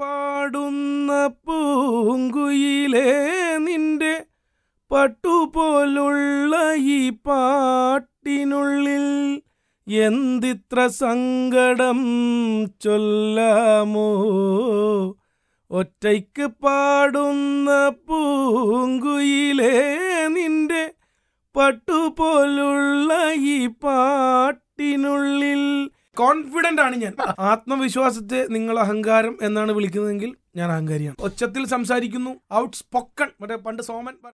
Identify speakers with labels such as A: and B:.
A: പാടുന്ന പൂങ്കുയിലേ നിന്റെ പട്ടുപോലുള്ള ഈ പാട്ടിനുള്ളിൽ എന്തിത്ര സങ്കടം ചൊല്ലാമോ ഒറ്റയ്ക്ക് പാടുന്ന പൂങ്കുയിലേ നിന്റെ പട്ടുപോലുള്ള ഈ പാട്ടിനുള്ളിൽ കോൺഫിഡന്റ് ആണ് ഞാൻ ആത്മവിശ്വാസത്തെ നിങ്ങൾ അഹങ്കാരം എന്നാണ് വിളിക്കുന്നതെങ്കിൽ ഞാൻ അഹങ്കാരിയാണ് ഒച്ചത്തിൽ സംസാരിക്കുന്നു ഔട്ട് സ്പൊക്കൺ മറ്റേ പണ്ട് സോമൻ